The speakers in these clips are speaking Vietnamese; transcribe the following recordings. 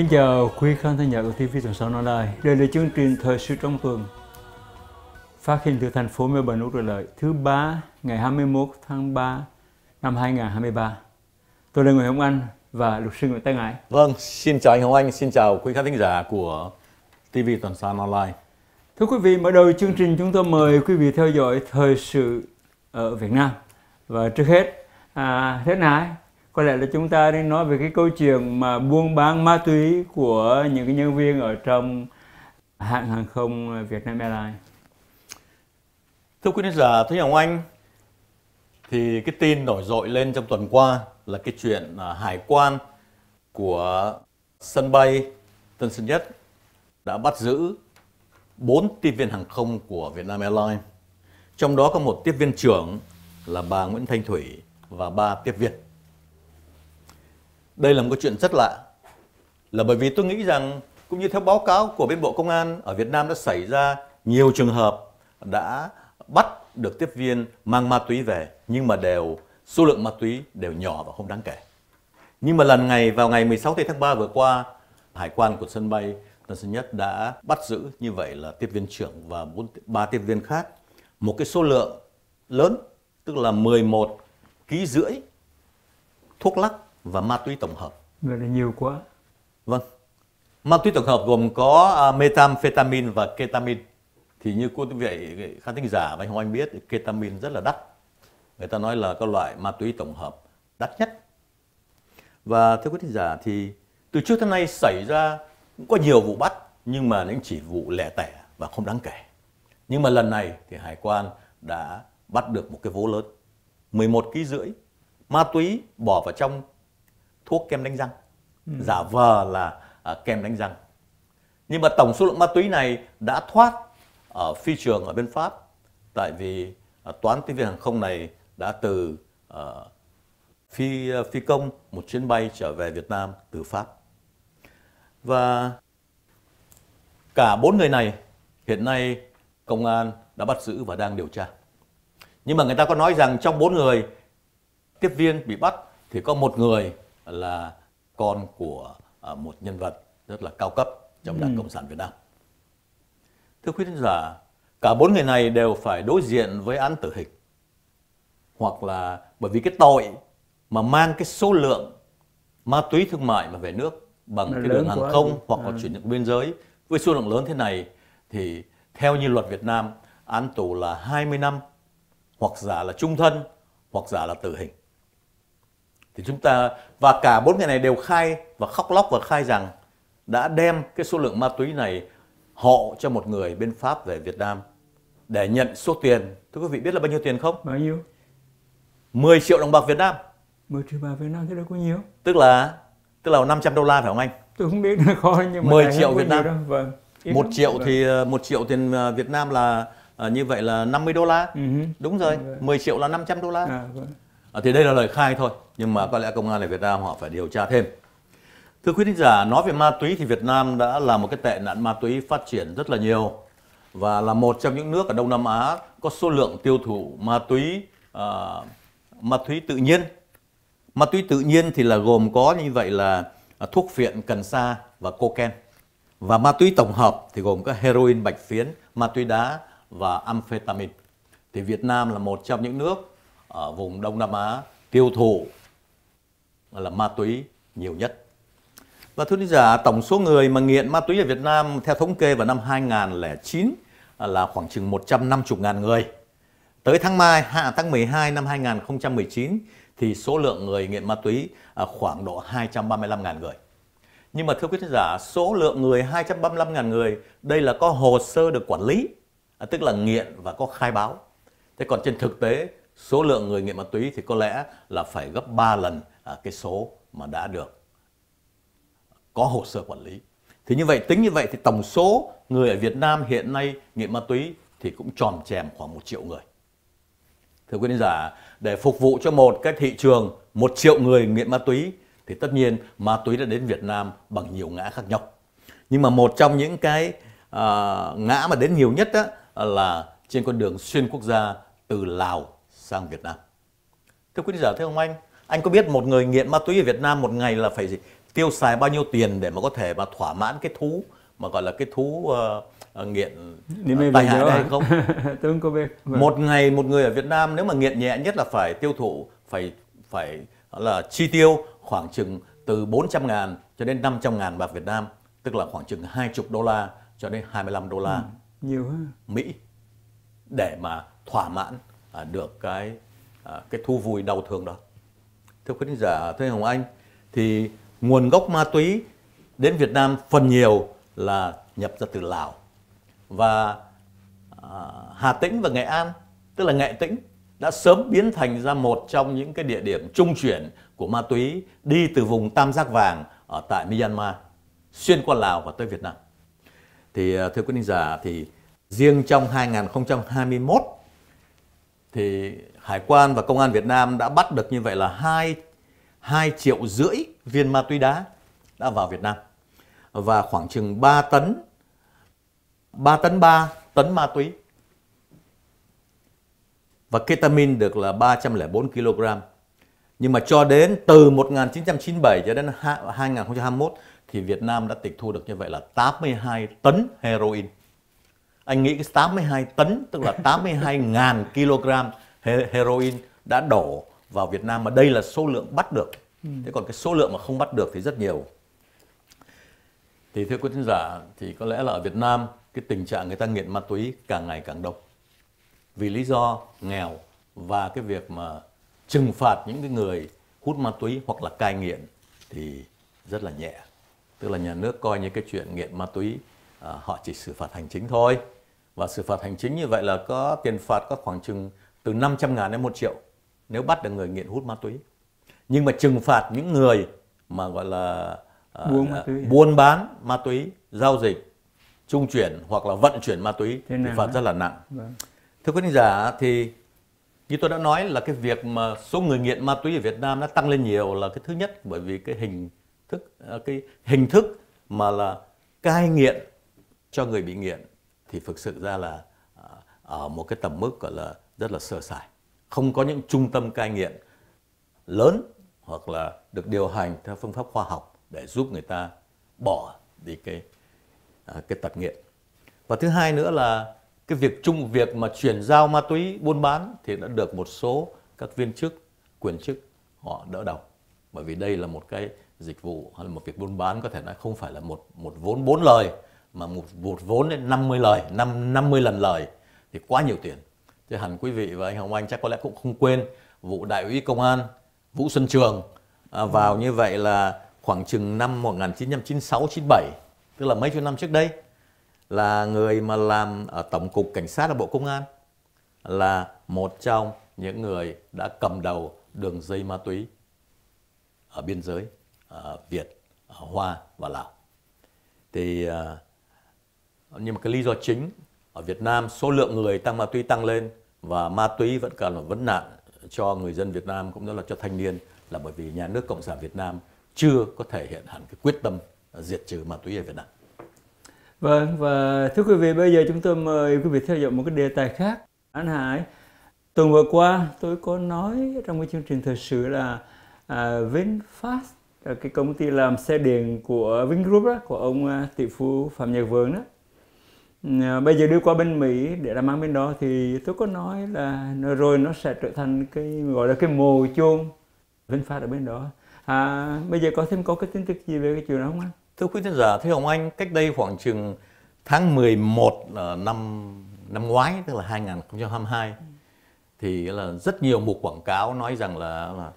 Kính chào quý khán thính giả của TV Tuần Sáu Nói Đài. Đây là chương trình Thời sự trong tuần phát hình từ thành phố Melbourne, Úc Lợi thứ ba ngày 21 tháng 3 năm 2023. Tôi là người Hồng Anh và luật sư Nguyễn Tây Ngãi. Vâng, xin chào anh Hồng Anh, xin chào quý khán thính giả của TV Tuần Sáu Online. Thưa quý vị, mở đầu chương trình chúng tôi mời quý vị theo dõi thời sự ở Việt Nam. Và trước hết, à, thế này, có lẽ là chúng ta đang nói về cái câu chuyện mà buôn bán ma túy của những cái nhân viên ở trong hãng hàng không Vietnam Airlines. Thưa quý khán giả, thưa ông Anh, thì cái tin nổi dội lên trong tuần qua là cái chuyện à, hải quan của sân bay Tân Sơn Nhất đã bắt giữ 4 tiếp viên hàng không của Vietnam Airlines. Trong đó có một tiếp viên trưởng là bà Nguyễn Thanh Thủy và ba tiếp viên. Đây là một cái chuyện rất lạ. Là bởi vì tôi nghĩ rằng cũng như theo báo cáo của bên Bộ Công an ở Việt Nam đã xảy ra nhiều trường hợp đã bắt được tiếp viên mang ma túy về nhưng mà đều số lượng ma túy đều nhỏ và không đáng kể. Nhưng mà lần ngày vào ngày 16 tháng 3 vừa qua, hải quan của sân bay Tân Sơn Nhất đã bắt giữ như vậy là tiếp viên trưởng và bốn ba tiếp viên khác một cái số lượng lớn tức là 11 ký rưỡi thuốc lắc và ma túy tổng hợp. Vậy là nhiều quá. Vâng. Ma túy tổng hợp gồm có à, methamphetamine và ketamine. Thì như cô vị khán thính giả và anh Hồng Anh biết ketamine rất là đắt. Người ta nói là các loại ma túy tổng hợp đắt nhất. Và thưa quý thính giả thì từ trước tới nay xảy ra cũng có nhiều vụ bắt nhưng mà những chỉ vụ lẻ tẻ và không đáng kể. Nhưng mà lần này thì hải quan đã bắt được một cái vố lớn 11 ký rưỡi ma túy bỏ vào trong thuốc kem đánh răng ừ. giả vờ là à, kem đánh răng nhưng mà tổng số lượng ma túy này đã thoát ở phi trường ở bên pháp tại vì à, toán tiếp viên hàng không này đã từ à, phi à, phi công một chuyến bay trở về Việt Nam từ Pháp và cả bốn người này hiện nay công an đã bắt giữ và đang điều tra nhưng mà người ta có nói rằng trong bốn người tiếp viên bị bắt thì có một người là con của à, một nhân vật rất là cao cấp trong Đảng ừ. Cộng sản Việt Nam. Thưa quý khán giả, cả bốn người này đều phải đối diện với án tử hình. Hoặc là bởi vì cái tội mà mang cái số lượng ma túy thương mại mà về nước bằng là cái đường hàng không ấy. hoặc là à. chuyển nhượng biên giới với số lượng lớn thế này thì theo như luật Việt Nam án tù là 20 năm hoặc giả là trung thân hoặc giả là tử hình thì chúng ta và cả bốn người này đều khai và khóc lóc và khai rằng đã đem cái số lượng ma túy này hộ cho một người bên Pháp về Việt Nam để nhận số tiền. Thưa quý vị biết là bao nhiêu tiền không? Bao nhiêu? 10 triệu đồng bạc Việt Nam. 10 triệu bạc Việt Nam thế đó có nhiêu? Tức là tức là 500 đô la phải không anh? Tôi không biết là khó nhưng mà 10 triệu Việt Nam. Vâng. một triệu thì vâng. ờ, một triệu tiền ờ, Việt Nam là ờ, như vậy là 50 đô la. uh Đúng rồi, uh vâng. 10 triệu là 500 đô la. À, vâng. À, thì đây là lời khai thôi, nhưng mà có lẽ công an ở Việt Nam họ phải điều tra thêm. Thưa quý thính giả, nói về ma túy thì Việt Nam đã là một cái tệ nạn ma túy phát triển rất là nhiều và là một trong những nước ở Đông Nam Á có số lượng tiêu thụ ma túy à, ma túy tự nhiên. Ma túy tự nhiên thì là gồm có như vậy là à, thuốc phiện, cần sa và cocaine. Và ma túy tổng hợp thì gồm có heroin, bạch phiến, ma túy đá và amphetamine. Thì Việt Nam là một trong những nước ở vùng Đông Nam Á tiêu thụ là ma túy nhiều nhất. Và thưa quý giả, tổng số người mà nghiện ma túy ở Việt Nam theo thống kê vào năm 2009 là khoảng chừng 150.000 người. Tới tháng mai, hạ tháng 12 năm 2019 thì số lượng người nghiện ma túy khoảng độ 235.000 người. Nhưng mà thưa quý khán giả, số lượng người 235.000 người, đây là có hồ sơ được quản lý, tức là nghiện và có khai báo. Thế còn trên thực tế số lượng người nghiện ma túy thì có lẽ là phải gấp 3 lần à, cái số mà đã được có hồ sơ quản lý. Thì như vậy tính như vậy thì tổng số người ở Việt Nam hiện nay nghiện ma túy thì cũng tròn chèm khoảng 1 triệu người. Thưa quý khán giả, để phục vụ cho một cái thị trường 1 triệu người nghiện ma túy thì tất nhiên ma túy đã đến Việt Nam bằng nhiều ngã khác nhau. Nhưng mà một trong những cái à, ngã mà đến nhiều nhất đó là trên con đường xuyên quốc gia từ Lào sang Việt Nam. Thưa quý vị giả, thưa ông Anh, anh có biết một người nghiện ma túy ở Việt Nam một ngày là phải gì? tiêu xài bao nhiêu tiền để mà có thể mà thỏa mãn cái thú mà gọi là cái thú uh, nghiện uh, tai hại này à? không? Tôi không có biết. Vâng. Một ngày một người ở Việt Nam nếu mà nghiện nhẹ nhất là phải tiêu thụ phải phải là chi tiêu khoảng chừng từ 400 ngàn cho đến 500 ngàn bạc Việt Nam tức là khoảng chừng 20 đô la cho đến 25 đô la ừ, nhiều hơn Mỹ để mà thỏa mãn À, được cái à, cái thu vui đau thương đó thưa quý khán giả thưa hồng anh thì nguồn gốc ma túy đến việt nam phần nhiều là nhập ra từ lào và à, hà tĩnh và nghệ an tức là nghệ tĩnh đã sớm biến thành ra một trong những cái địa điểm trung chuyển của ma túy đi từ vùng tam giác vàng ở tại myanmar xuyên qua lào và tới việt nam thì thưa quý khán giả thì riêng trong 2021 thì hải quan và công an Việt Nam đã bắt được như vậy là 2 2 triệu rưỡi viên ma túy đá đã vào Việt Nam và khoảng chừng 3 tấn 3 tấn 3 tấn ma túy và ketamin được là 304 kg. Nhưng mà cho đến từ 1997 cho đến 2021 thì Việt Nam đã tịch thu được như vậy là 82 tấn heroin anh nghĩ cái 82 tấn tức là 82 ngàn kg heroin đã đổ vào Việt Nam mà đây là số lượng bắt được. Ừ. Thế còn cái số lượng mà không bắt được thì rất nhiều. Thì thưa quý khán giả thì có lẽ là ở Việt Nam cái tình trạng người ta nghiện ma túy càng ngày càng đông. Vì lý do nghèo và cái việc mà trừng phạt những cái người hút ma túy hoặc là cai nghiện thì rất là nhẹ. Tức là nhà nước coi như cái chuyện nghiện ma túy à, họ chỉ xử phạt hành chính thôi và xử phạt hành chính như vậy là có tiền phạt có khoảng chừng từ 500 ngàn đến 1 triệu nếu bắt được người nghiện hút ma túy. Nhưng mà trừng phạt những người mà gọi là uh, buôn, ma túy. buôn bán ma túy, giao dịch, trung chuyển hoặc là vận chuyển ma túy Thế thì phạt đó. rất là nặng. Vâng. Thưa quý khán giả thì như tôi đã nói là cái việc mà số người nghiện ma túy ở Việt Nam nó tăng lên nhiều là cái thứ nhất bởi vì cái hình thức à, cái hình thức mà là cai nghiện cho người bị nghiện thì thực sự ra là à, ở một cái tầm mức gọi là rất là sơ sài không có những trung tâm cai nghiện lớn hoặc là được điều hành theo phương pháp khoa học để giúp người ta bỏ đi cái à, cái tật nghiện và thứ hai nữa là cái việc chung việc mà chuyển giao ma túy buôn bán thì đã được một số các viên chức quyền chức họ đỡ đầu bởi vì đây là một cái dịch vụ hay là một việc buôn bán có thể nói không phải là một một vốn bốn lời mà một một vốn đến 50 lời, 5 50 lần lời thì quá nhiều tiền. Thế hẳn quý vị và anh Hồng Anh chắc có lẽ cũng không quên vụ đại úy công an Vũ Xuân Trường à, vào như vậy là khoảng chừng năm 1996 97, tức là mấy chục năm trước đây là người mà làm ở tổng cục cảnh sát ở Bộ Công an là một trong những người đã cầm đầu đường dây ma túy ở biên giới ở Việt, ở Hoa và Lào. Thì à, nhưng mà cái lý do chính ở Việt Nam số lượng người tăng ma túy tăng lên và ma túy vẫn còn là vấn nạn cho người dân Việt Nam cũng như là cho thanh niên là bởi vì nhà nước cộng sản Việt Nam chưa có thể hiện hẳn cái quyết tâm diệt trừ ma túy ở Việt Nam. Vâng và thưa quý vị bây giờ chúng tôi mời quý vị theo dõi một cái đề tài khác. Anh Hải, tuần vừa qua tôi có nói trong cái chương trình thời sự là à, VinFast là cái công ty làm xe điện của Vingroup đó của ông à, tỷ phú Phạm Nhật Vượng đó Ờ, bây giờ đưa qua bên Mỹ để làm ăn bên đó thì tôi có nói là rồi nó sẽ trở thành cái gọi là cái mồ chôn VinFast ở bên đó à, bây giờ có thêm có cái tin tức gì về cái chuyện đó không anh thưa quý khán giả thưa ông Anh cách đây khoảng chừng tháng 11 ờ, năm năm ngoái tức là 2022 thì là rất nhiều mục quảng cáo nói rằng là, là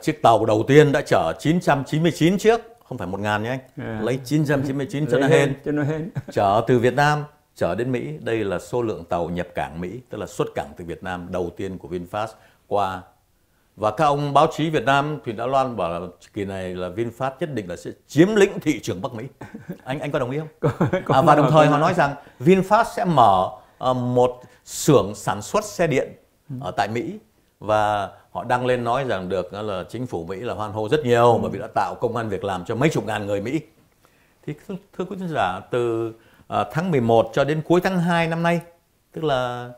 chiếc tàu đầu tiên đã chở 999 chiếc không phải một ngàn nhé anh yeah. lấy 999 cho nó hên cho nó hên chở từ Việt Nam chở đến Mỹ đây là số lượng tàu nhập cảng Mỹ tức là xuất cảng từ Việt Nam đầu tiên của VinFast qua và các ông báo chí Việt Nam thì đã loan bảo là kỳ này là VinFast nhất định là sẽ chiếm lĩnh thị trường Bắc Mỹ anh anh có đồng ý không à, và đồng thời họ nói rằng VinFast sẽ mở uh, một xưởng sản xuất xe điện ở tại Mỹ và họ đăng lên nói rằng được là chính phủ Mỹ là hoan hô rất nhiều ừ. vì đã tạo công an việc làm cho mấy chục ngàn người Mỹ. Thì thưa, thưa quý khán giả từ à, tháng 11 cho đến cuối tháng 2 năm nay, tức là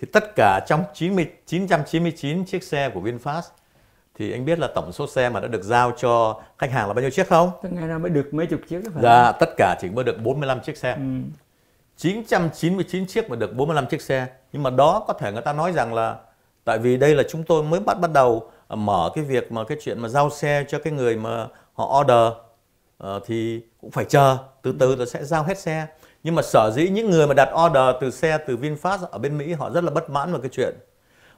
thì tất cả trong 90, 999 chiếc xe của VinFast thì anh biết là tổng số xe mà đã được giao cho khách hàng là bao nhiêu chiếc không? Từ ngày nào mới được mấy chục chiếc đó phải Dạ, tất cả chỉ mới được 45 chiếc xe. Ừ. 999 chiếc mà được 45 chiếc xe. Nhưng mà đó có thể người ta nói rằng là tại vì đây là chúng tôi mới bắt bắt đầu à, mở cái việc mà cái chuyện mà giao xe cho cái người mà họ order ờ, thì cũng phải chờ từ từ là sẽ giao hết xe nhưng mà sở dĩ những người mà đặt order từ xe từ VinFast ở bên Mỹ họ rất là bất mãn về cái chuyện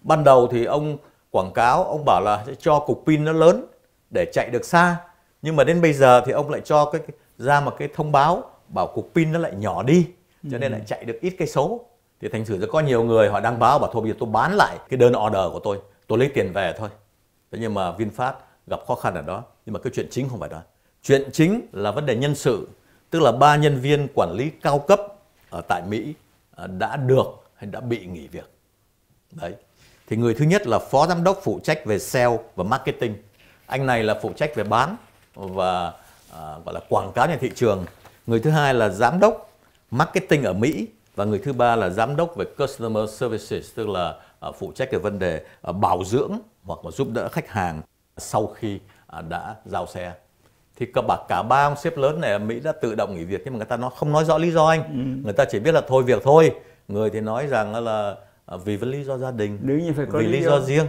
ban đầu thì ông quảng cáo ông bảo là sẽ cho cục pin nó lớn để chạy được xa nhưng mà đến bây giờ thì ông lại cho cái ra một cái thông báo bảo cục pin nó lại nhỏ đi cho nên lại ừ. chạy được ít cây số thì thành sự rất có nhiều người họ đăng báo bảo thôi bây giờ tôi bán lại cái đơn order của tôi tôi lấy tiền về thôi thế nhưng mà vinfast gặp khó khăn ở đó nhưng mà cái chuyện chính không phải đó chuyện chính là vấn đề nhân sự tức là ba nhân viên quản lý cao cấp ở tại mỹ à, đã được hay đã bị nghỉ việc đấy thì người thứ nhất là phó giám đốc phụ trách về sale và marketing anh này là phụ trách về bán và à, gọi là quảng cáo trên thị trường người thứ hai là giám đốc marketing ở mỹ và người thứ ba là giám đốc về customer services tức là à, phụ trách về vấn đề à, bảo dưỡng hoặc là giúp đỡ khách hàng sau khi à, đã giao xe thì các bà cả ba ông sếp lớn này ở Mỹ đã tự động nghỉ việc nhưng mà người ta nó không nói rõ lý do anh ừ. người ta chỉ biết là thôi việc thôi người thì nói rằng là vì vấn lý do gia đình Đương nhiên phải có vì lý, lý do riêng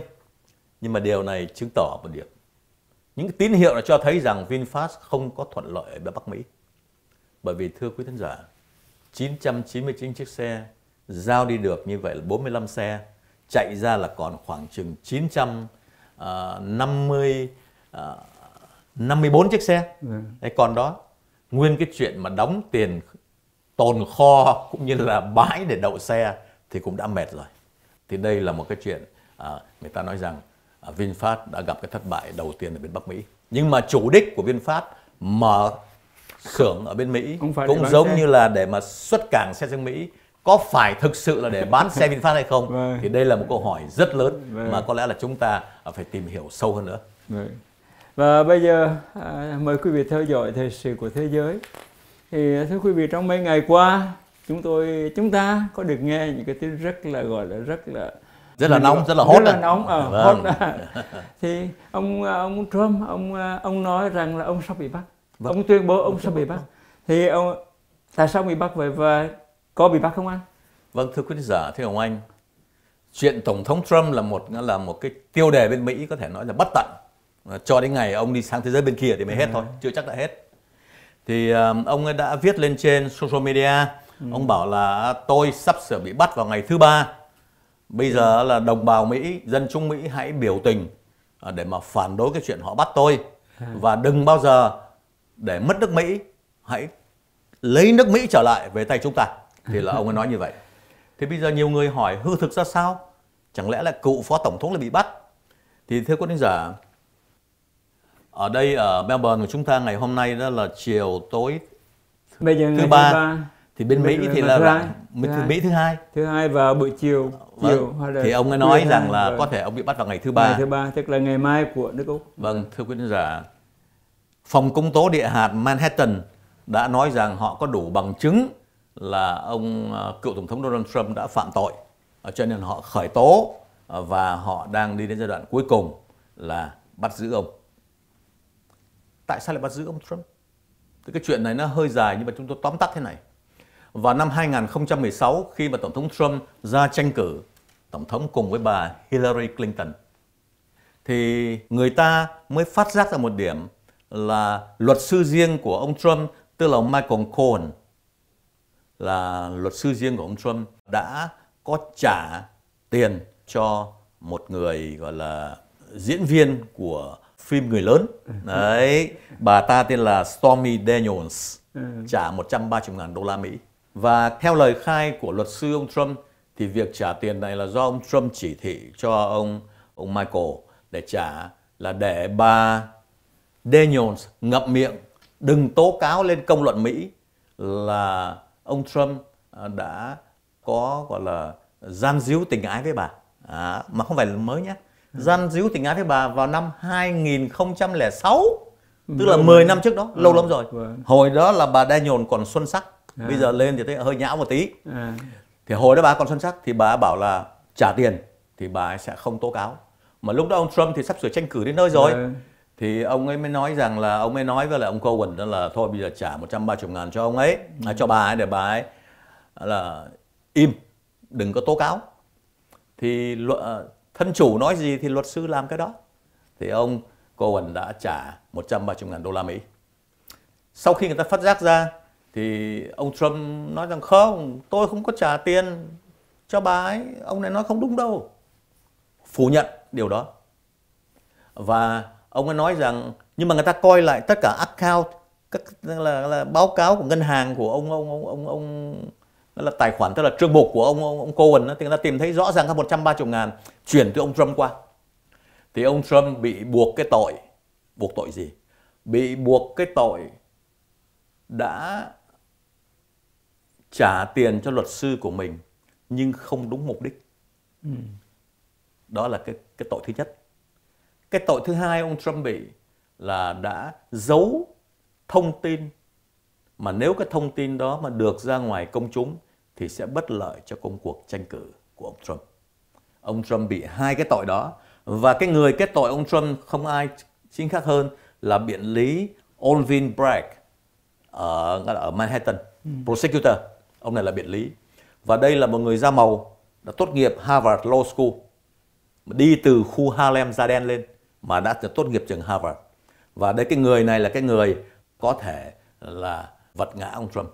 nhưng mà điều này chứng tỏ một điểm những tín hiệu là cho thấy rằng VinFast không có thuận lợi ở Bắc Mỹ bởi vì thưa quý khán giả 999 chiếc xe, giao đi được như vậy là 45 xe, chạy ra là còn khoảng chừng 950 54 à, à, chiếc xe. Ừ. Dạ. Đấy còn đó nguyên cái chuyện mà đóng tiền tồn kho cũng như là bãi để đậu xe thì cũng đã mệt rồi. Thì đây là một cái chuyện à, người ta nói rằng à, VinFast đã gặp cái thất bại đầu tiên ở bên Bắc Mỹ. Nhưng mà chủ đích của VinFast mở xưởng ở bên Mỹ cũng, phải cũng giống xe. như là để mà xuất cảng xe sang Mỹ có phải thực sự là để bán xe VinFast hay không vâng. thì đây là một câu hỏi rất lớn vâng. mà có lẽ là chúng ta à, phải tìm hiểu sâu hơn nữa vâng. và bây giờ à, mời quý vị theo dõi thời sự của thế giới thì à, thưa quý vị trong mấy ngày qua chúng tôi chúng ta có được nghe những cái tin rất là gọi là rất là rất là nóng rất là hot rất là nóng à, vâng. hot à. thì ông ông Trump ông ông nói rằng là ông sắp bị bắt vâng. ông tuyên bố ông sẽ bị bắt thì ông tại sao bị bắt vậy và có bị bắt không anh vâng thưa quý khán giả thưa ông anh chuyện tổng thống Trump là một là một cái tiêu đề bên Mỹ có thể nói là bất tận cho đến ngày ông đi sang thế giới bên kia thì mới hết à. thôi chưa chắc đã hết thì ông ấy đã viết lên trên social media ừ. ông bảo là tôi sắp sửa bị bắt vào ngày thứ ba bây giờ ừ. là đồng bào Mỹ dân chúng Mỹ hãy biểu tình ờ, để mà phản đối cái chuyện họ bắt tôi à. và đừng bao giờ để mất nước Mỹ hãy lấy nước Mỹ trở lại về tay chúng ta thì là ông ấy nói như vậy thì bây giờ nhiều người hỏi hư thực ra sao chẳng lẽ là cựu phó tổng thống lại bị bắt thì thưa quý khán giả ở đây ở Melbourne của chúng ta ngày hôm nay đó là chiều tối Bây giờ thứ ba thì bên Mỹ thì là Mỹ thứ hai thứ hai và buổi chiều vâng. chiều thì ông ấy nói rằng là có thể ông bị bắt vào ngày thứ ba ngày thứ ba tức là ngày mai của nước Úc vâng thưa quý khán giả Phòng Công tố Địa hạt Manhattan đã nói rằng họ có đủ bằng chứng là ông ờ, cựu Tổng thống Donald Trump đã phạm tội. Ờ, cho nên họ khởi tố ờ, và họ đang đi đến giai đoạn cuối cùng là bắt giữ ông. Tại sao lại bắt giữ ông Trump? Thì cái chuyện này nó hơi dài nhưng mà chúng tôi tóm tắt thế này. Vào năm 2016 khi mà Tổng thống Trump ra tranh cử Tổng thống cùng với bà Hillary Clinton thì người ta mới phát giác ra một điểm là luật sư riêng của ông Trump, tức là ông Michael Cohen, là luật sư riêng của ông Trump, đã có trả tiền cho một người gọi là diễn viên của phim người lớn. Ừ. Đấy, bà ta tên là Stormy Daniels, ừ. trả 130 ngàn đô la Mỹ. Và theo lời khai của luật sư ông Trump, thì việc trả tiền này là do ông Trump chỉ thị cho ông ông Michael để trả là để bà Daniels ngậm miệng đừng tố cáo lên công luận Mỹ là ông Trump à, đã có gọi là gian díu tình ái với bà à, mà không phải là mới nhé gian díu tình ái với bà vào năm 2006 tức là 10 năm trước đó à, lâu lắm rồi vâng. hồi đó là bà đa còn xuân sắc à. bây giờ lên thì thấy hơi nhão một tí thì hồi đó bà còn xuân sắc thì bà bảo là trả tiền thì bà sẽ không tố cáo mà lúc đó ông Trump thì sắp sửa tranh cử đến nơi rồi vâng thì ông ấy mới nói rằng là ông ấy nói với lại ông Cohen đó là thôi bây giờ trả 130 ngàn cho ông ấy ừ. À, cho bà ấy để bà ấy à, là im đừng có tố cáo thì luật, à, thân chủ nói gì thì luật sư làm cái đó thì ông Cohen đã trả 130 ngàn đô la Mỹ sau khi người ta phát giác ra thì ông Trump nói rằng không tôi không có trả tiền cho bà ấy ông này nói không đúng đâu phủ nhận điều đó và ông ấy nói rằng nhưng mà người ta coi lại tất cả account các là, là báo cáo của ngân hàng của ông ông ông ông, ông là tài khoản tức là trương mục của ông ông, ông Cohen thì người ta tìm thấy rõ ràng các 130 ngàn chuyển từ ông Trump qua thì ông Trump bị buộc cái tội buộc tội gì bị buộc cái tội đã trả tiền cho luật sư của mình nhưng không đúng mục đích ừ. đó là cái cái tội thứ nhất cái tội thứ hai ông Trump bị là đã giấu thông tin mà nếu cái thông tin đó mà được ra ngoài công chúng thì sẽ bất lợi cho công cuộc tranh cử của ông Trump. Ông Trump bị hai cái tội đó và cái người kết tội ông Trump không ai chính khác hơn là biện lý Olvin Bragg ở ở Manhattan, ừ. prosecutor. Ông này là biện lý và đây là một người da màu đã tốt nghiệp Harvard Law School đi từ khu Harlem da đen lên mà đã tốt nghiệp trường Harvard. Và đấy cái người này là cái người có thể là vật ngã ông Trump.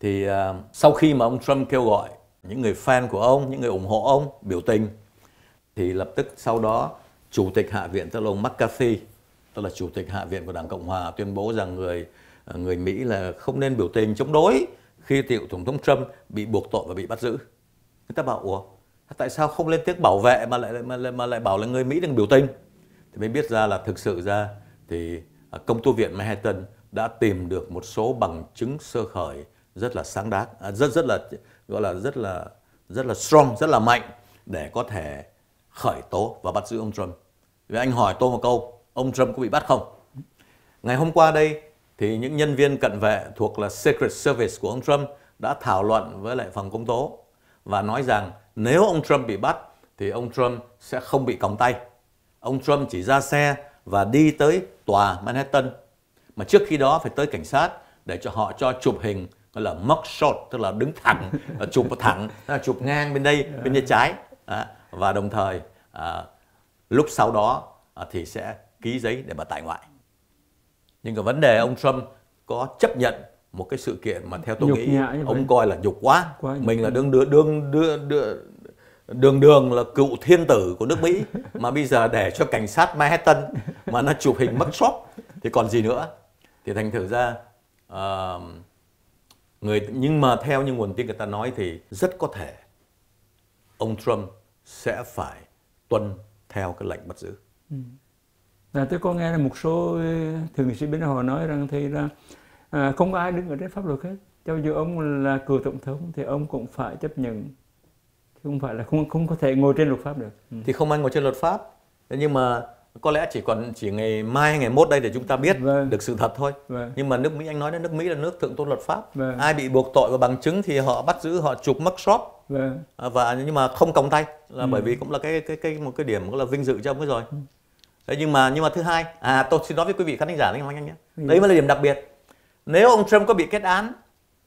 Thì uh, sau khi mà ông Trump kêu gọi những người fan của ông, những người ủng hộ ông biểu tình thì lập tức sau đó chủ tịch Hạ viện tức là ông McCarthy, tức là chủ tịch Hạ viện của Đảng Cộng hòa tuyên bố rằng người à, người Mỹ là không nên biểu tình chống đối khi tiểu tổng thống Trump bị buộc tội và bị bắt giữ. Người ta bảo ủa tại sao không lên tiếng bảo vệ mà lại mà lại, mà lại bảo là người Mỹ đừng biểu tình? thì mới biết ra là thực sự ra thì à, công tố viện Manhattan đã tìm được một số bằng chứng sơ khởi rất là sáng đáng à, rất rất là gọi là rất là rất là strong rất là mạnh để có thể khởi tố và bắt giữ ông Trump. Vì anh hỏi tôi một câu, ông Trump có bị bắt không? Ngày hôm qua đây thì những nhân viên cận vệ thuộc là Secret Service của ông Trump đã thảo luận với lại phòng công tố và nói rằng nếu ông Trump bị bắt thì ông Trump sẽ không bị còng tay ông Trump chỉ ra xe và đi tới tòa Manhattan. Mà trước khi đó phải tới cảnh sát để cho họ cho chụp hình gọi là mug shot tức là đứng thẳng ờ, chụp thẳng chụp ngang bên đây bên dạ. bên trái à, và đồng thời à, lúc sau đó à, thì sẽ ký giấy để mà tại ngoại nhưng cái vấn đề ông Trump có chấp nhận một cái sự kiện mà theo tôi nhục nghĩ ông coi là nhục quá, quá mình là đương đương đương đương đưa đường đường là cựu thiên tử của nước Mỹ mà bây giờ để cho cảnh sát Manhattan mà nó chụp hình mất shop thì còn gì nữa thì thành thử ra uh, người nhưng mà theo những nguồn tin người ta nói thì rất có thể ông Trump sẽ phải tuân theo cái lệnh bắt giữ. Ừ. À, tôi có nghe là một số thượng nghị sĩ bên họ nói rằng thì là à, không ai đứng ở trên pháp luật hết. Cho dù ông là cựu tổng thống thì ông cũng phải chấp nhận không phải là không không có thể ngồi trên luật pháp được ừ. thì không ai ngồi trên luật pháp nhưng mà có lẽ chỉ còn chỉ ngày mai ngày mốt đây để chúng ta biết vâng. được sự thật thôi vâng. nhưng mà nước mỹ anh nói đến nước mỹ là nước thượng tôn luật pháp vâng. ai bị buộc tội và bằng chứng thì họ bắt giữ họ chụp mất shop vâng. À, và nhưng mà không còng tay là ừ. bởi vì cũng là cái cái cái một cái điểm cũng là vinh dự cho ông ấy rồi ừ. đấy nhưng mà nhưng mà thứ hai à tôi xin nói với quý vị khán giả đấy anh nhé ừ. đấy mới là điểm đặc biệt nếu ông trump có bị kết án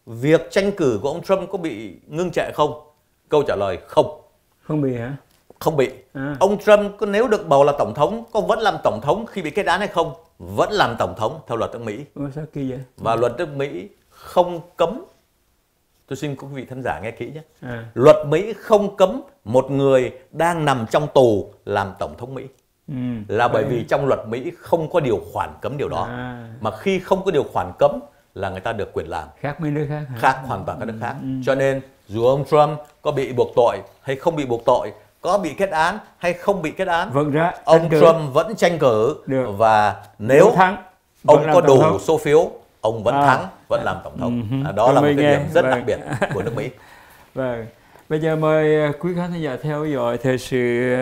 việc tranh cử của ông trump có bị ngưng trệ không Câu trả lời không. Không bị hả? Không bị. À. Ông Trump nếu được bầu là tổng thống có vẫn làm tổng thống khi bị kết án hay không? Vẫn làm tổng thống theo luật nước Mỹ. Ủa, sao kỳ vậy? Và luật nước Mỹ không cấm Tôi xin quý vị khán giả nghe kỹ nhé. À. Luật Mỹ không cấm một người đang nằm trong tù làm tổng thống Mỹ. Ừ. Là bởi vì trong luật Mỹ không có điều khoản cấm điều đó. À. Mà khi không có điều khoản cấm là người ta được quyền làm. Khác mấy nước khác. Hả? Khác hoàn toàn các nước ừ, khác. Ừ. Cho nên dù ông Trump có bị buộc tội hay không bị buộc tội có bị kết án hay không bị kết án vâng ra, ông cử. Trump vẫn tranh cử Được. và nếu thắng, ông có đủ thống. số phiếu ông vẫn à. thắng vẫn làm tổng thống uh đó Còn là một cái nghe. điểm rất vâng. đặc biệt của nước Mỹ vâng bây giờ mời à, quý khán giả theo dõi thời sự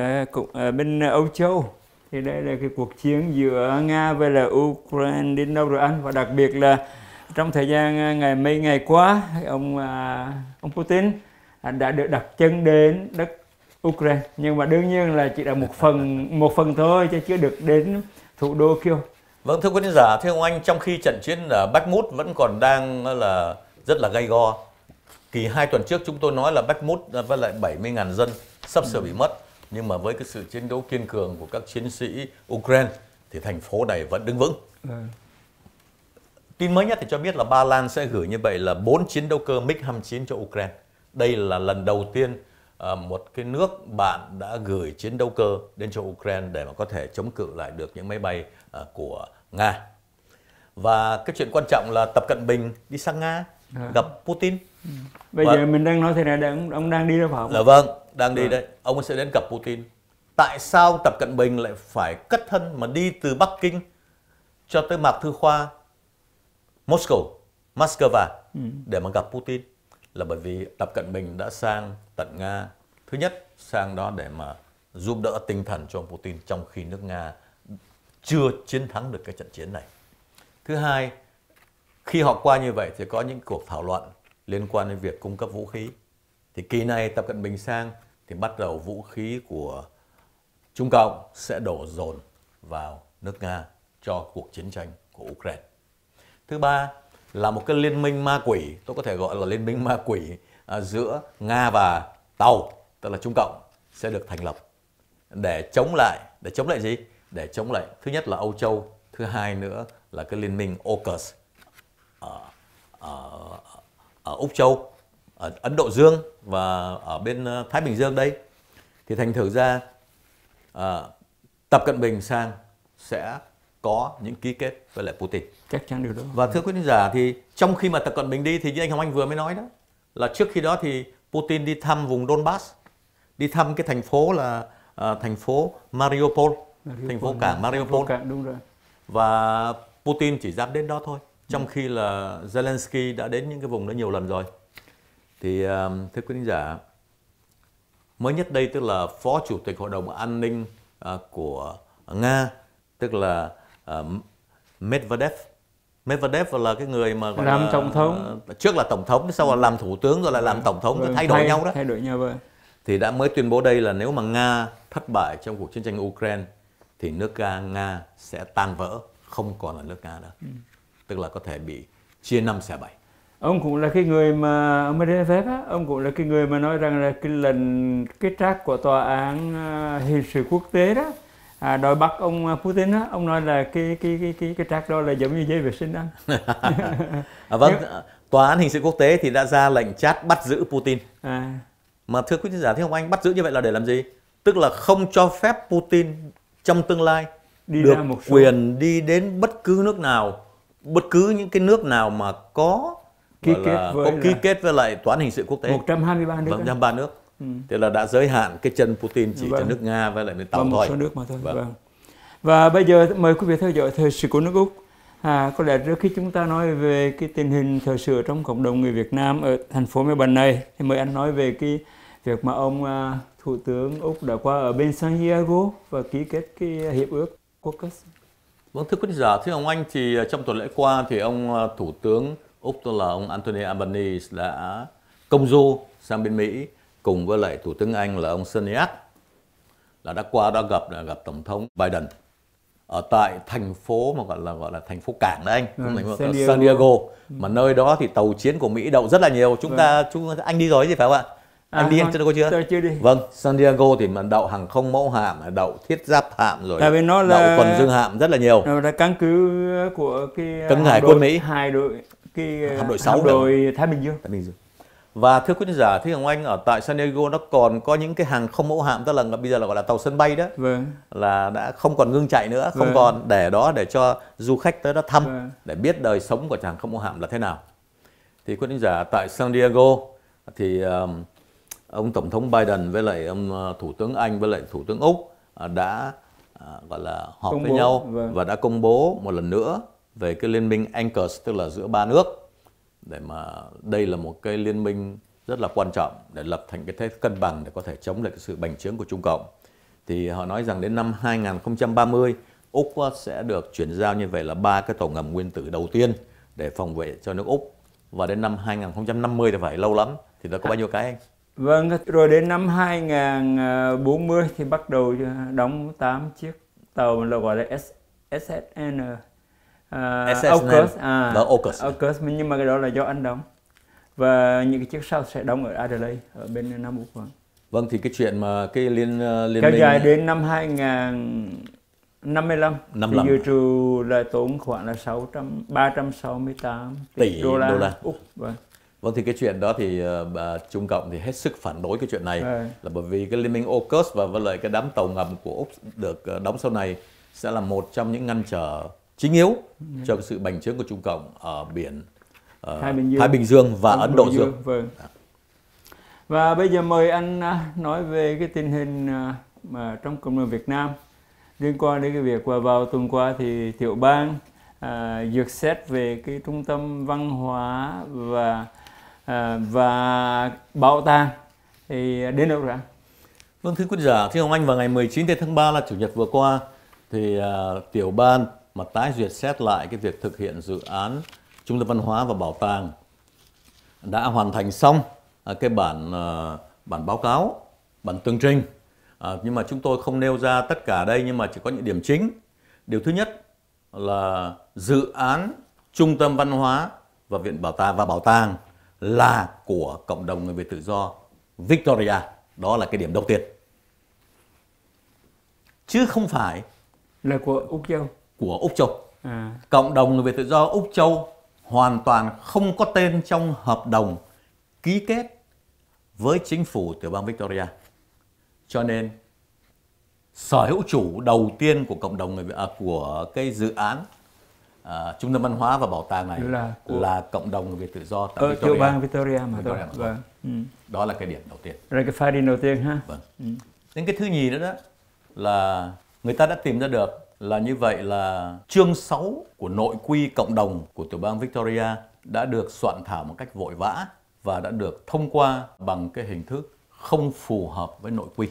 ở à, bên Âu Châu thì đây là cái cuộc chiến giữa Nga với là Ukraine đến đâu rồi anh và đặc biệt là trong thời gian à, ngày mấy ngày qua ông à, ông Putin à, đã được đặt chân đến đất Ukraine nhưng mà đương nhiên là chỉ là một phần một phần thôi chứ chưa được đến thủ đô Kiev. Vâng thưa quý khán giả, thưa ông anh trong khi trận chiến ở Bakhmut vẫn còn đang là rất là gay go. Kỳ hai tuần trước chúng tôi nói là Bakhmut với lại 70.000 dân sắp sửa bị mất nhưng mà với cái sự chiến đấu kiên cường của các chiến sĩ Ukraine thì thành phố này vẫn đứng vững. Vâng. Tin mới nhất thì cho biết là Ba Lan sẽ gửi như vậy là 4 chiến đấu cơ MiG-29 cho Ukraine. Đây là lần đầu tiên ờ, một cái nước bạn đã gửi chiến đấu cơ đến cho Ukraine để mà có thể chống cự lại được những máy bay ờ, của Nga. Và cái chuyện quan trọng là Tập Cận Bình đi sang Nga à. gặp Putin. Ừ. Bây và, giờ mình đang nói thế này ông, ông đang đi đâu phải không? Là dạ vâng, đang đi à. đấy. Ông sẽ đến gặp Putin. Tại sao Tập Cận Bình lại phải cất thân mà đi từ Bắc Kinh cho tới Mạc Thư Khoa Moscow, Moscow ừ. để mà gặp Putin là bởi vì Tập Cận Bình đã sang tận Nga thứ nhất sang đó để mà giúp đỡ tinh thần cho ông Putin trong khi nước Nga chưa chiến thắng được cái trận chiến này. Thứ hai, khi họ qua như vậy thì có những cuộc thảo luận liên quan đến việc cung cấp vũ khí. Thì kỳ này Tập Cận Bình sang thì bắt đầu vũ khí của Trung Cộng sẽ đổ dồn vào nước Nga cho cuộc chiến tranh của Ukraine thứ ba là một cái liên minh ma quỷ tôi có thể gọi là liên minh ma quỷ à, giữa nga và tàu tức là trung cộng sẽ được thành lập để chống lại để chống lại gì để chống lại thứ nhất là âu châu thứ hai nữa là cái liên minh AUKUS ở, ở, ở úc châu ở ấn độ dương và ở bên ờ, thái bình dương đây thì thành thử ra à, tập cận bình sang sẽ có những ký kết với lại Putin. Chắc chắn điều đó. Và thưa quý khán giả thì trong khi mà Tập Cận Bình đi thì như anh Hồng Anh vừa mới nói đó là trước khi đó thì Putin đi thăm vùng Donbass, đi thăm cái thành phố là uh, thành phố Mariupol, Mariupol thành phố cảng Mariupol. Cảng, đúng rồi. Và Putin chỉ dám đến đó thôi. Trong ừ. khi là Zelensky đã đến những cái vùng đó nhiều lần rồi. Thì uh, thưa quý khán giả, mới nhất đây tức là phó chủ tịch hội đồng an ninh uh, của nga tức là uh, Medvedev Medvedev là cái người mà gọi làm là, tổng thống ờ, trước là tổng thống sau là làm thủ tướng rồi là làm tổng thống rồi vâng, thay đổi nhau đó thay đổi nhau vậy vâng. thì đã mới tuyên bố đây là nếu mà nga thất bại trong cuộc chiến tranh ukraine thì nước nga nga sẽ tan vỡ không còn là nước nga nữa ừ. tức là có thể bị chia năm xẻ bảy ông cũng là cái người mà ông Medvedev á ông cũng là cái người mà nói rằng là cái lần cái trác của tòa án ờ, hình sự quốc tế đó à, đòi bắt ông à, Putin á ông nói là cái cái cái cái cái trạc đó là giống như giấy vệ sinh đó. à, vâng à, tòa án hình sự quốc tế thì đã ra lệnh chát bắt giữ Putin à. mà thưa quý khán giả thưa ông anh bắt giữ như vậy là để làm gì tức là không cho phép Putin trong tương lai đi được một quyền đi đến bất cứ nước nào bất cứ những cái nước nào mà có ký kết với có ký là... kết với lại toán hình sự quốc tế 123 nước 123 vâng, nước Ừ. Tức là đã giới hạn cái chân Putin chỉ vâng. cho nước Nga và lại đến Tàu vâng, thôi. một số nước mà thôi. Vâng. vâng. Và bây giờ mời quý vị theo dõi thời sự của nước Úc. À, có lẽ trước khi chúng ta nói về cái tình hình thời sự trong cộng đồng người Việt Nam ở thành phố Melbourne này, thì mời anh nói về cái việc mà ông à, Thủ tướng Úc đã qua ở bên San Diego và ký kết cái hiệp ước Caucus. Vâng, thưa quý giả, thưa ông Anh, thì à, trong tuần lễ qua thì ông à, Thủ tướng Úc, tức là ông Anthony Albanese đã công du sang bên Mỹ cùng với lại Thủ tướng Anh là ông Sunak là đã qua đã gặp đã gặp Tổng thống Biden ở tại thành phố mà gọi là gọi là thành phố cảng đấy anh ừ, không ừ, San, Diego. San Diego ừ. mà nơi đó thì tàu chiến của Mỹ đậu rất là nhiều chúng vâng. ta chúng anh đi rồi gì phải không ạ anh à, đi anh vâng. có chưa tôi chưa đi vâng San Diego thì mà đậu hàng không mẫu hạm đậu thiết giáp hạm rồi Tại vì nó là đậu quần dương hạm rất là nhiều nó là căn cứ của cái cân à, hải quân Mỹ hai đội cái hạm đội à, sáu đội Thái Bình Dương Thái Bình Dương và thưa quý khán giả, thưa ông Anh ở tại San Diego nó còn có những cái hàng không mẫu hạm tức là bây giờ là gọi là tàu sân bay đó. Vâng. Là đã không còn ngưng chạy nữa, không vâng. còn để đó để cho du khách tới đó thăm vâng. để biết đời sống của hàng không mẫu hạm là thế nào. Thì quý khán giả tại San Diego thì um, ông tổng thống Biden với lại ông ờ, thủ tướng Anh với lại thủ tướng Úc ờ, đã uh, gọi là họp công với bố. nhau vâng. và đã công bố một lần nữa về cái liên minh Anchors tức là giữa ba nước để mà đây là một cái liên minh rất là quan trọng để lập thành cái thế cân bằng để có thể chống lại cái sự bành trướng của Trung Cộng. Thì họ nói rằng đến năm 2030, Úc sẽ được chuyển giao như vậy là ba cái tàu ngầm nguyên tử đầu tiên để phòng vệ cho nước Úc. Và đến năm 2050 thì phải lâu lắm, thì nó có bao nhiêu cái anh? Vâng, rồi đến năm 2040 thì bắt đầu đóng 8 chiếc tàu là gọi là SSN uh, Ocus à, đó Ocus Ocus nhưng mà cái đó là do anh đóng và những cái chiếc sau sẽ đóng ở Adelaide ở bên Nam Úc vâng vâng thì cái chuyện mà cái liên ờ, liên kéo dài đến năm 2055 55. thì dự trù là tốn khoảng là 600 368 tỷ đô la, đô la. Úc vâng Vâng thì cái chuyện đó thì ờ, bà Trung Cộng thì hết sức phản đối cái chuyện này à. là bởi vì cái Liên minh AUKUS và với lại cái đám tàu ngầm của Úc được ờ, đóng sau này sẽ là một trong những ngăn trở chính yếu ừ. cho sự bành trướng của Trung Cộng ở biển ờ, Thái, Bình Dương. Thái Bình Dương và Ấn, Độ Dương. Vâng. Và bây giờ mời anh à, nói về cái tình hình à, mà trong cộng đồng Việt Nam liên quan đến cái việc qua vào tuần qua thì tiểu bang à, dược xét về cái trung tâm văn hóa và à, và bảo tàng thì đến đâu rồi Vâng thưa quý giả, thưa ông Anh vào ngày 19 tháng 3 là chủ nhật vừa qua thì à, tiểu ban mà tái duyệt xét lại cái việc thực hiện dự án Trung tâm Văn hóa và Bảo tàng đã hoàn thành xong à, cái bản à, bản báo cáo, bản tường trình. À, nhưng mà chúng tôi không nêu ra tất cả đây nhưng mà chỉ có những điểm chính. Điều thứ nhất là dự án Trung tâm Văn hóa và Viện Bảo tàng và Bảo tàng là của cộng đồng người Việt tự do Victoria. Đó là cái điểm đầu tiên. Chứ không phải là của Úc Châu của Úc Châu. À. Cộng đồng người Việt tự do Úc Châu hoàn toàn không có tên trong hợp đồng ký kết với chính phủ tiểu bang Victoria. Cho nên sở hữu chủ đầu tiên của cộng đồng người à, của cái dự án à, trung tâm văn hóa và bảo tàng này là, của... là cộng đồng người Việt tự do tại ở ờ, Victoria. tiểu bang Victoria mà Victoria tôi. Vâng. Ừ. Đó là cái điểm đầu tiên. là cái pha điểm đầu tiên ha. Vâng. Ừ. Đến cái thứ nhì nữa đó là người ta đã tìm ra được là như vậy là chương 6 của nội quy cộng đồng của tiểu bang Victoria đã được soạn thảo một cách vội vã và đã được thông qua bằng cái hình thức không phù hợp với nội quy.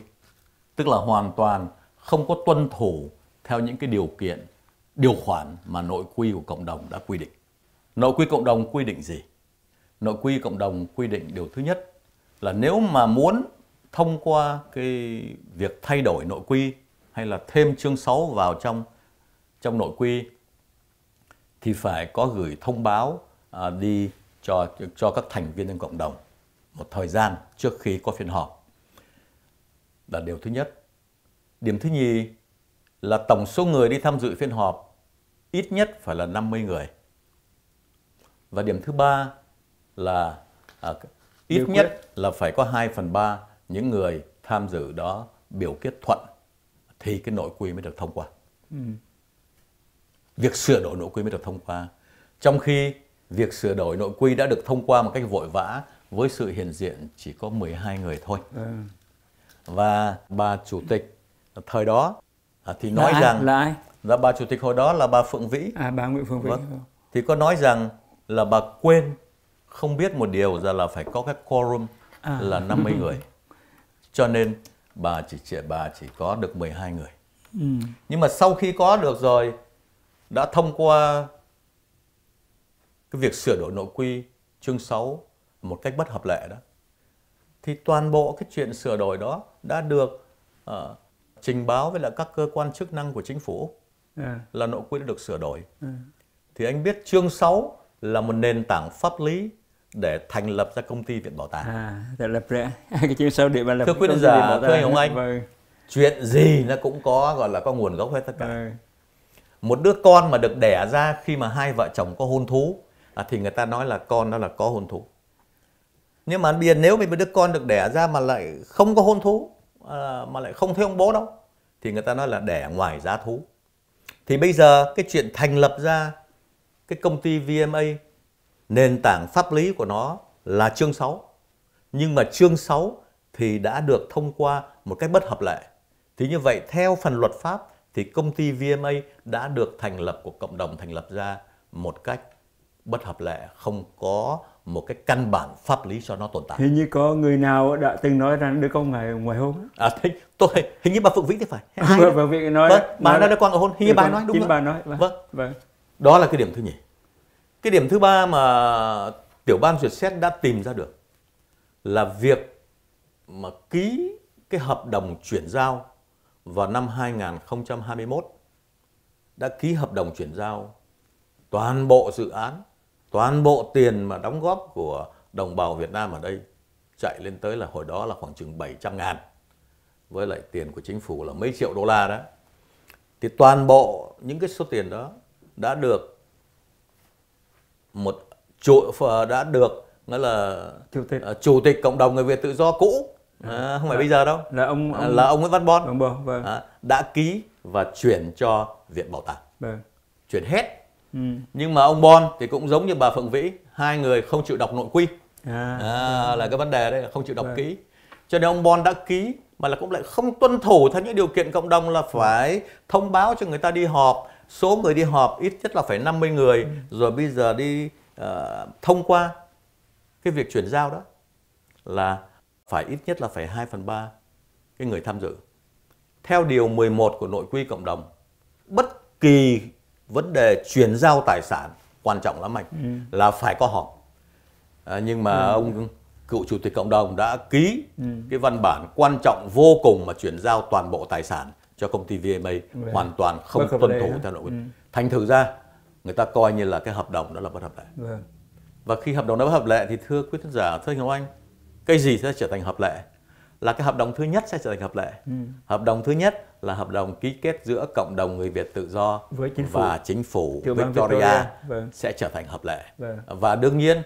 Tức là hoàn toàn không có tuân thủ theo những cái điều kiện, điều khoản mà nội quy của cộng đồng đã quy định. Nội quy cộng đồng quy định gì? Nội quy cộng đồng quy định điều thứ nhất là nếu mà muốn thông qua cái việc thay đổi nội quy hay là thêm chương 6 vào trong trong nội quy thì phải có gửi thông báo à, đi cho cho các thành viên trong cộng đồng một thời gian trước khi có phiên họp là điều thứ nhất. Điểm thứ nhì là tổng số người đi tham dự phiên họp ít nhất phải là 50 người. Và điểm thứ ba là à, ít nhất là phải có 2 phần 3 những người tham dự đó biểu quyết thuận thì cái nội quy mới được thông qua ừ. việc sửa đổi nội quy mới được thông qua trong khi việc sửa đổi nội quy đã được thông qua một cách vội vã với sự hiện diện chỉ có 12 người thôi ừ. và bà chủ tịch thời đó à, thì nói là ai? rằng là ai? là bà chủ tịch hồi đó là bà Phượng Vĩ à bà Nguyễn Phượng Vĩ vâng. thì có nói rằng là bà quên không biết một điều rằng là phải có cái quorum à. là 50 người cho nên bà chỉ trẻ bà chỉ có được 12 người. Ừ. Nhưng mà sau khi có được rồi đã thông qua cái việc sửa đổi nội quy chương 6 một cách bất hợp lệ đó thì toàn bộ cái chuyện sửa đổi đó đã được uh, trình báo với lại các cơ quan chức năng của chính phủ à. là nội quy đã được sửa đổi. À. Thì anh biết chương 6 là một nền tảng pháp lý để thành lập ra công ty viện bảo tàng à để dạ, lập ra cái chuyện sau để mà lập thưa quý khán giả thưa ông anh vâng. chuyện gì nó cũng có gọi là có nguồn gốc hết tất cả vâng. một đứa con mà được đẻ ra khi mà hai vợ chồng có hôn thú à, thì người ta nói là con đó là có hôn thú nhưng mà biển giờ nếu mà đứa con được đẻ ra mà lại không có hôn thú à, mà lại không thấy ông bố đâu thì người ta nói là đẻ ngoài giá thú thì bây giờ cái chuyện thành lập ra cái công ty VMA nền tảng pháp lý của nó là chương 6. Nhưng mà chương 6 thì đã được thông qua một cách bất hợp lệ. Thì như vậy theo phần luật pháp thì công ty VMA đã được thành lập của cộng đồng thành lập ra một cách bất hợp lệ, không có một cái căn bản pháp lý cho nó tồn tại. Hình như có người nào đã từng nói rằng đứa con ngoài ngoài hôn. À, thì, tôi hình như bà Phượng vĩ thì phải. Ai vâng, Phượng vĩ nói. Vâng, bà nói, nói đứa con ở hôn, hình như bà vâng, nói đúng không? bà nói. Vâng, vâng. vâng. Đó là cái điểm thứ nhì. Cái điểm thứ ba mà tiểu ban duyệt xét đã tìm ra được là việc mà ký cái hợp đồng chuyển giao vào năm 2021 đã ký hợp đồng chuyển giao toàn bộ dự án, toàn bộ tiền mà đóng góp của đồng bào Việt Nam ở đây chạy lên tới là hồi đó là khoảng chừng 700 ngàn với lại tiền của chính phủ là mấy triệu đô la đó thì toàn bộ những cái số tiền đó đã được một chủ đã được nó là chủ tịch, ờ, chủ tịch cộng đồng người Việt tự do cũ dạ. à, không phải à, bây giờ đâu là ông, à, ông là ông Nguyễn Văn Bon ông Bon vâng. à, đã ký và chuyển cho Viện Bảo tàng vâng. chuyển hết ừ. nhưng mà ông Bon thì cũng giống như bà Phượng Vĩ hai người không chịu đọc nội quy à, à, vâng. là cái vấn đề đấy không chịu đọc vâng. ký cho nên ông Bon đã ký mà là cũng lại không tuân thủ theo những điều kiện cộng đồng là phải thông báo cho người ta đi họp số người đi họp ít nhất là phải 50 người ừ. rồi bây giờ đi uh, thông qua cái việc chuyển giao đó là phải ít nhất là phải 2 phần 3 cái người tham dự. Theo điều 11 của nội quy cộng đồng, bất kỳ vấn đề chuyển giao tài sản quan trọng lắm mạch ừ. là phải có họp. À, nhưng mà ừ. ông cựu chủ tịch cộng đồng đã ký ừ. cái văn bản quan trọng vô cùng mà chuyển giao toàn bộ tài sản cho công ty VMA Vậy. Vâng. hoàn toàn vâng, không tuân thủ theo nội quy. Ừ. Thành thử ra người ta coi như là cái hợp đồng đó là bất hợp lệ. Vậy. Vâng. Và khi hợp đồng đó bất hợp lệ thì thưa quý khán giả, thưa anh Hồng Anh, cái gì sẽ trở thành hợp lệ? Là cái hợp đồng thứ nhất sẽ trở thành hợp lệ. Ừ. Hợp đồng thứ nhất là hợp đồng ký kết giữa cộng đồng người Việt tự do với chính phủ. và chính phủ Tiểu Victoria, Victoria. sẽ trở thành hợp lệ. Vâng. Và đương nhiên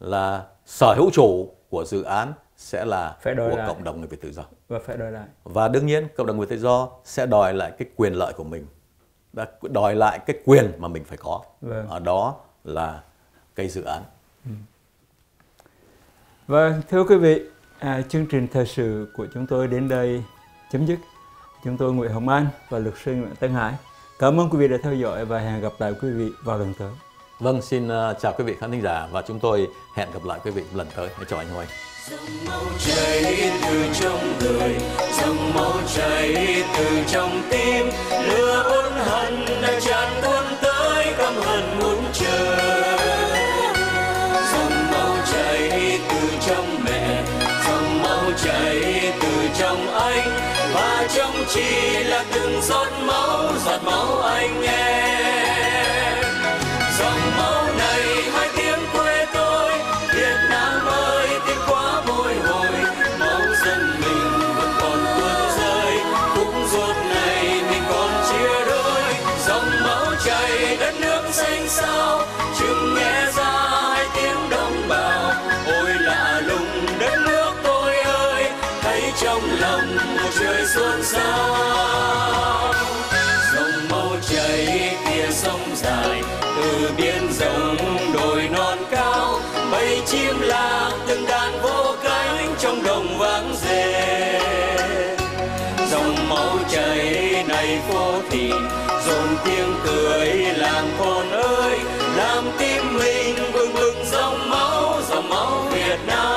là sở hữu chủ của dự án sẽ là đòi của lại. cộng đồng người Việt tự do và phải đòi lại và đương nhiên cộng đồng người tự do sẽ đòi lại cái quyền lợi của mình đòi lại cái quyền mà mình phải có vâng. ở đó là cái dự án ừ. vâng thưa quý vị à, chương trình thời sự của chúng tôi đến đây chấm dứt chúng tôi Nguyễn Hồng An và luật sư Nguyễn Tân Hải cảm ơn quý vị đã theo dõi và hẹn gặp lại quý vị vào lần tới vâng xin à, chào quý vị khán thính giả và chúng tôi hẹn gặp lại quý vị lần tới chào anh Hoài dòng máu chảy từ trong người dòng máu chảy từ trong tim lửa ân hận đã tràn tuôn tới căm hận muốn chờ dòng máu chảy từ trong mẹ dòng máu chảy từ trong anh và trong chỉ là từng giọt máu giọt máu anh em xôn xao dòng máu chảy kia sông dài từ biên rộng đồi non cao bầy chim lạc từng đàn vô cánh trong đồng vắng rề dòng máu chảy này phố thị dồn tiếng cười làng con ơi làm tim mình bừng bừng dòng máu dòng máu việt nam